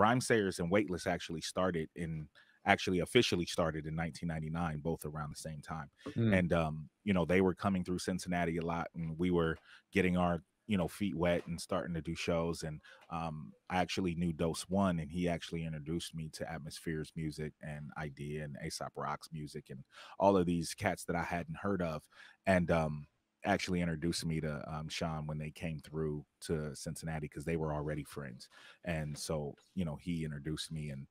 Rhymesayers and Weightless actually started in actually officially started in 1999 both around the same time mm. and um you know they were coming through cincinnati a lot and we were getting our you know feet wet and starting to do shows and um, i actually knew dose one and he actually introduced me to atmospheres music and idea and aesop rocks music and all of these cats that i hadn't heard of and um, actually introduced me to um, Sean when they came through to Cincinnati because they were already friends. And so, you know, he introduced me. And,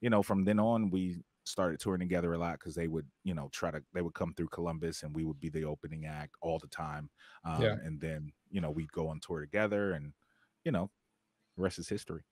you know, from then on, we started touring together a lot because they would, you know, try to, they would come through Columbus and we would be the opening act all the time. Um, yeah. And then, you know, we'd go on tour together and, you know, rest is history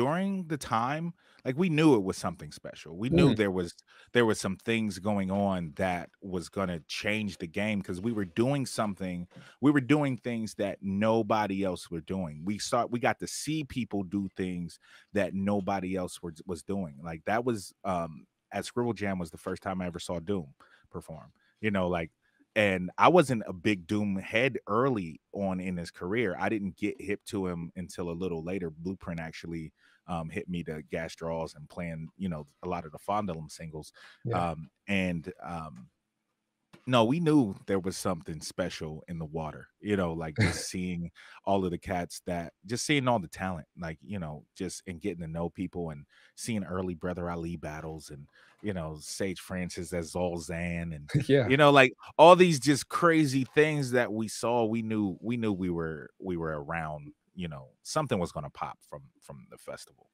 during the time, like we knew it was something special. We knew mm. there was there was some things going on that was gonna change the game because we were doing something. We were doing things that nobody else were doing. We saw we got to see people do things that nobody else were, was doing. Like that was um at Scribble Jam was the first time I ever saw Doom perform. You know, like and I wasn't a big Doom head early on in his career. I didn't get hip to him until a little later. Blueprint actually um, hit me to Gas Draws and playing, you know, a lot of the Fondalum singles. Yeah. Um, and um, no, we knew there was something special in the water, you know, like just seeing all of the cats that just seeing all the talent, like, you know, just and getting to know people and seeing early Brother Ali battles and, you know, Sage Francis as Zolzan and, yeah, you know, like all these just crazy things that we saw. We knew, we knew we were, we were around, you know, something was going to pop from, from the festival.